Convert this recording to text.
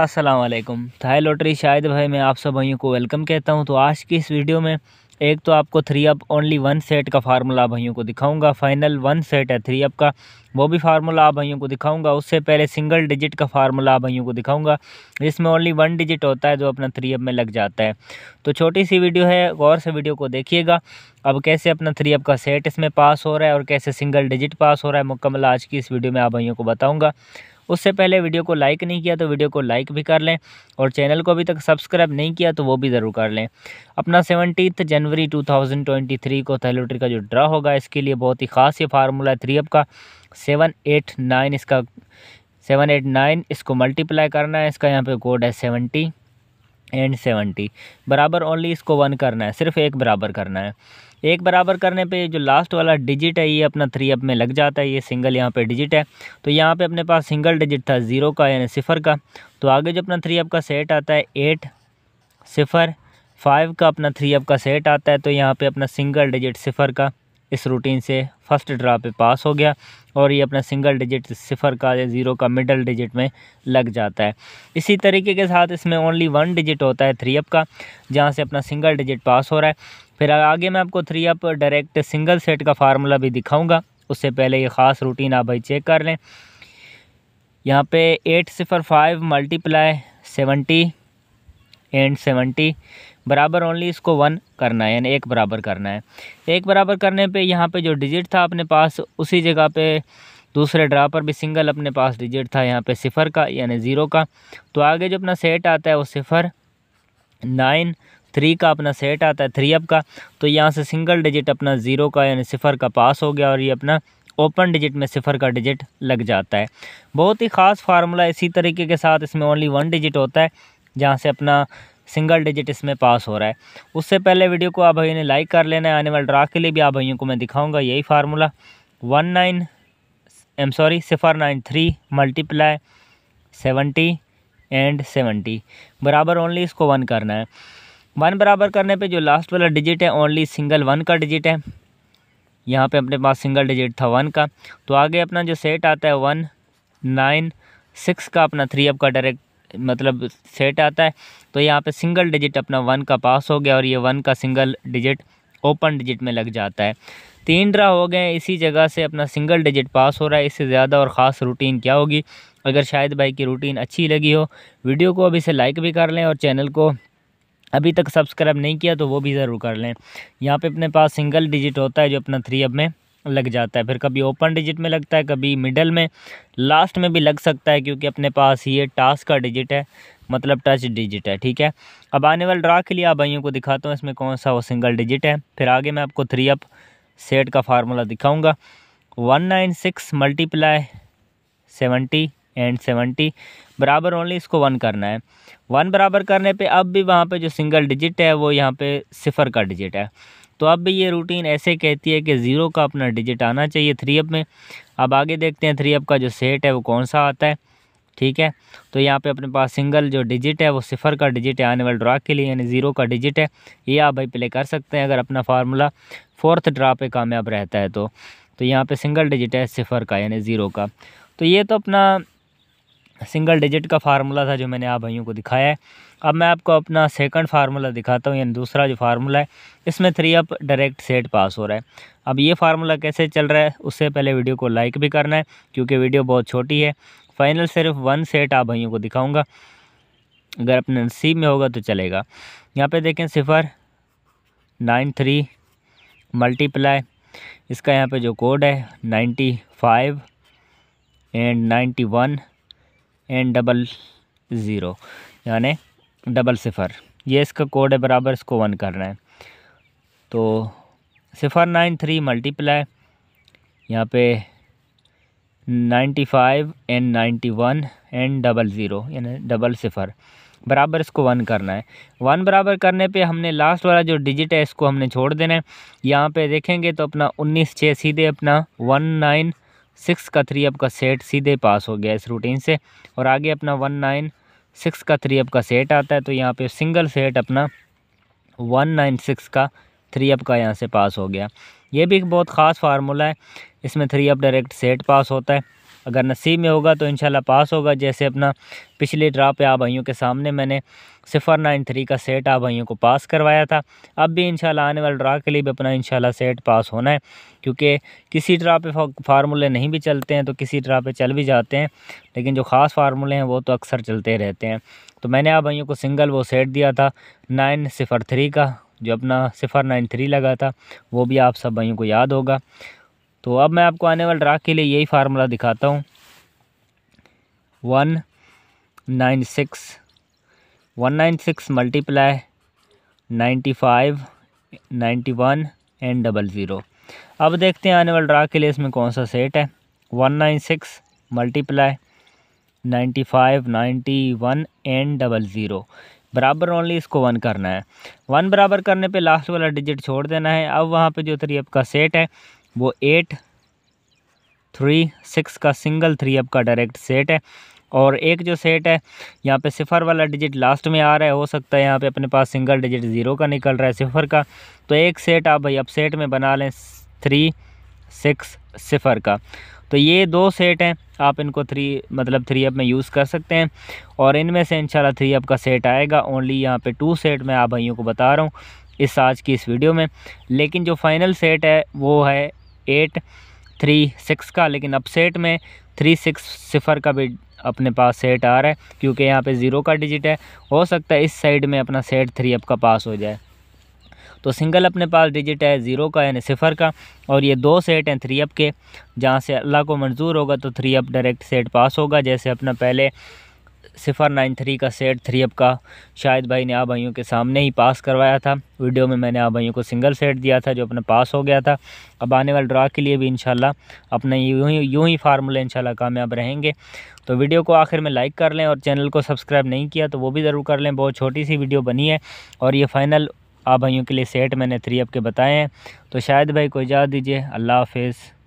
वालेकुम Thai lottery शायद भाई मैं आप सब भाइयों को वेलकम कहता हूं तो आज की इस वीडियो में एक तो आपको three up only one set का फार्मूला भाइयों को दिखाऊंगा फाइनल वन सेट है थ्री अप का वो भी फार्मूला आप भाइयों को दिखाऊंगा उससे पहले सिंगल डिजिट का फार्मूला आप भाइयों को दिखाऊंगा जिसमें ओनली वन डिजिट होता है जो अपना थ्री अप में लग जाता है तो छोटी सी वीडियो है गौर से वीडियो को देखिएगा अब कैसे अपना थ्री अप का सेट इसमें पास हो रहा है और कैसे सिंगल डिजिट पास हो रहा है मुकम्मल आज की इस वीडियो में आप भाइयों को बताऊँगा उससे पहले वीडियो को लाइक नहीं किया तो वीडियो को लाइक भी कर लें और चैनल को अभी तक सब्सक्राइब नहीं किया तो वो भी ज़रूर कर लें अपना सेवनटीन जनवरी टू को थैलोट्री का जो ड्रा होगा इसके लिए बहुत ही ख़ास ये फार्मूला है थ्री अप का सेवन एट नाइन इसका सेवन एट नाइन इसको मल्टीप्लाई करना है इसका यहाँ पे कोड है सेवेंटी एंड सेवेंटी बराबर ओनली इसको वन करना है सिर्फ एक बराबर करना है एक बराबर करने पे जो लास्ट वाला डिजिट है ये अपना थ्री अप में लग जाता है ये सिंगल यहाँ पे डिजिट है तो यहाँ पे अपने पास सिंगल डिजिट था ज़ीरो का यानी सिफर का तो आगे जो अपना थ्री अप का सेट आता है एट सिफर फाइव का अपना थ्री अप का सेट आता है तो यहाँ पर अपना सिंगल डिजिट सिफर का इस रूटीन से फर्स्ट ड्रा पे पास हो गया और ये अपना सिंगल डिजिट सिफ़र का या ज़ीरो का मिडल डिजिट में लग जाता है इसी तरीके के साथ इसमें ओनली वन डिजिट होता है थ्री अप का जहाँ से अपना सिंगल डिजिट पास हो रहा है फिर आगे मैं आपको three up direct single set का फार्मूला भी दिखाऊँगा उससे पहले ये ख़ास रूटीन आप भाई चेक कर लें यहाँ पर एट सिफ़र five multiply seventy and seventy बराबर ओनली इसको वन करना है यानी एक बराबर करना है एक बराबर करने पे यहाँ पे जो डिजिट था अपने पास उसी जगह पे दूसरे ड्रा पर भी सिंगल अपने पास डिजिट था यहाँ पे सिफ़र का यानी ज़ीरो का तो आगे जो अपना सेट आता है वो सिफ़र नाइन थ्री का अपना सेट आता है थ्री अप का तो यहाँ से सिंगल डिजिट अपना ज़ीरो का यानी सिफ़र का पास हो गया और ये अपना ओपन डिजिट में सिफर का डिजिट लग जाता है बहुत ही ख़ास फार्मूला इसी तरीके के साथ इसमें ओनली वन डिजिट होता है जहाँ से अपना सिंगल डिजिट इसमें पास हो रहा है उससे पहले वीडियो को आप भाइयों ने लाइक कर लेना है आने वाले ड्रा के लिए भी आप भाइयों को मैं दिखाऊँगा यही formula one nine um sorry सिफर nine three multiply seventy and seventy बराबर ओनली इसको वन करना है वन बराबर करने पर जो लास्ट वाला डिजिट है ओनली सिंगल वन का डिजिट है यहाँ पर अपने पास सिंगल डिजिट था वन का तो आगे अपना जो सेट आता है वन नाइन सिक्स का अपना थ्री अप का डायरेक्ट मतलब सेट आता है तो यहाँ पे सिंगल डिजिट अपना वन का पास हो गया और ये वन का सिंगल डिजिट ओपन डिजिट में लग जाता है तीन ड्रा हो गए इसी जगह से अपना सिंगल डिजिट पास हो रहा है इससे ज़्यादा और ख़ास रूटीन क्या होगी अगर शायद भाई की रूटीन अच्छी लगी हो वीडियो को अभी से लाइक भी कर लें और चैनल को अभी तक सब्सक्राइब नहीं किया तो वो भी ज़रूर कर लें यहाँ पे अपने पास सिंगल डिजिट होता है जो अपना थ्री अब में लग जाता है फिर कभी ओपन डिजिट में लगता है कभी मिडल में लास्ट में भी लग सकता है क्योंकि अपने पास ये टास्क का डिजिट है मतलब टच डिजिट है ठीक है अब आने वाले ड्रा के लिए आप भाइयों को दिखाता हूँ इसमें कौन सा वो सिंगल डिजिट है फिर आगे मैं आपको थ्री अप सेट का फार्मूला दिखाऊँगा one nine six multiply seventy and seventy बराबर ओनली इसको वन करना है वन बराबर करने पे अब भी वहाँ पे जो सिंगल डिजिट है वो यहाँ पे सिफ़र का डिजिट है तो अब भी ये रूटीन ऐसे कहती है कि ज़ीरो का अपना डिजिट आना चाहिए थ्री अप में अब आगे देखते हैं थ्री अप का जो सेट है वो कौन सा आता है ठीक है तो यहाँ पे अपने पास सिंगल जो डिजिट है वो सिफ़र का डिजिट है आने वाले ड्रा के लिए यानी ज़ीरो का डिजिट है ये आप भाई प्ले कर सकते हैं अगर अपना फार्मूला फोर्थ ड्रा पे कामयाब रहता है तो तो यहाँ पे सिंगल डिजिट है सिफ़र का यानी ज़ीरो का तो ये तो अपना सिंगल डिजिट का फार्मूला था जो मैंने आप भाइयों को दिखाया है अब मैं आपको अपना सेकंड फार्मूला दिखाता हूँ यानी दूसरा जो फार्मूला है इसमें three up direct set pass हो रहा है अब ये फार्मूला कैसे चल रहा है उससे पहले वीडियो को लाइक भी करना है क्योंकि वीडियो बहुत छोटी है फाइनल सिर्फ वन सेट आप भाइयों को दिखाऊँगा अगर अपने नसीब में होगा तो चलेगा यहाँ पर देखें सिफर नाइन थ्री मल्टीप्लाई इसका यहाँ पे जो कोड है ninety five and ninety one and double zero यानी डबल सिफ़र ये इसका कोड है बराबर इसको वन करना है तो सिफ़र नाइन थ्री मल्टीप्लाई यहाँ पे ninety five and ninety one and double zero यानी डबल सिफ़र बराबर इसको वन करना है वन बराबर करने पे हमने लास्ट वाला जो डिजिट है इसको हमने छोड़ देना है यहाँ पे देखेंगे तो अपना उन्नीस छः सीधे अपना वन नाइन सिक्स का थ्री आपका सेट सीधे पास हो गया इस रूटीन से और आगे अपना वन नाइन सिक्स का थ्री अप का सेट आता है तो यहाँ पे सिंगल सेट अपना वन नाइन सिक्स का थ्री अप का यहाँ से पास हो गया ये भी एक बहुत ख़ास फार्मूला है इसमें three up direct set pass होता है अगर नसीब में होगा तो इंशाल्लाह पास होगा जैसे अपना पिछले ड्रा पे आप भाइयों के सामने मैंने सिफर नाइन थ्री का सेट आप भाइयों को पास करवाया था अब भी इंशाल्लाह आने वाले ड्रा के लिए भी अपना इंशाल्लाह सेट पास होना है क्योंकि किसी ड्रा पे फार्मूले नहीं भी चलते हैं तो किसी ड्रा पे चल भी जाते हैं लेकिन जो ख़ास फार्मूले हैं वो तो अक्सर चलते रहते हैं तो मैंने आप भाइयों को सिंगल वो सेट दिया था नाइन सिफर थ्री का जो अपना सिफर नाइन थ्री लगा था वो भी आप सब भाइयों को याद होगा तो अब मैं आपको आने वाले ड्रा के लिए यही फार्मूला दिखाता हूँ one nine six one nine six multiply ninety five ninety one and double zero अब देखते हैं आने वाले ड्रा के लिए इसमें कौन सा सेट है one nine six multiply ninety five ninety one and double zero बराबर ओनली इसको वन करना है वन बराबर करने पे लास्ट वाला डिजिट छोड़ देना है अब वहाँ पे जो तरी का सेट है वो एट थ्री सिक्स का सिंगल थ्री अप का डायरेक्ट सेट है और एक जो सेट है यहाँ पे सिफर वाला डिजिट लास्ट में आ रहा है हो सकता है यहाँ पे अपने पास सिंगल डिजिट ज़ीरो का निकल रहा है सिफर का तो एक सेट आप भाई सेट में बना लें थ्री सिक्स सिफर का तो ये दो सेट हैं आप इनको थ्री मतलब थ्री अप में यूज़ कर सकते हैं और इनमें से इंशाल्लाह थ्री अप का सेट आएगा ओनली यहाँ पे टू सेट मैं आप भाइयों को बता रहा हूँ इस आज की इस वीडियो में लेकिन जो फाइनल सेट है वो है एट थ्री सिक्स का लेकिन अपसेट में थ्री सिक्स सिफ़र का भी अपने पास सेट आ रहा है क्योंकि यहाँ पे ज़ीरो का डिजिट है हो सकता है इस साइड में अपना सेट थ्री अप का पास हो जाए तो सिंगल अपने पास डिजिट है ज़ीरो का यानी सिफ़र का और ये दो सेट हैं थ्री अप के जहाँ से अल्लाह को मंजूर होगा तो three up direct set pass होगा जैसे अपना पहले सिफ़र नाइन थ्री का सेट थ्री अप का शायद भाई ने आप भाइयों के सामने ही पास करवाया था वीडियो में मैंने आप भाइयों को सिंगल सेट दिया था जो अपना पास हो गया था अब आने वाले ड्रा के लिए भी शाला अपने यूँ ही यूँ ही फार्मूले इंशाल्लाह कामयाब रहेंगे तो वीडियो को आखिर में लाइक कर लें और चैनल को सब्सक्राइब नहीं किया तो वो भी ज़रूर कर लें बहुत छोटी सी वीडियो बनी है और ये फ़ाइनल आप भाइयों के लिए सेट मैंने थ्री अप के बताए हैं तो शायद भाई को इजाज़ दीजिए अल्लाह हाफिज़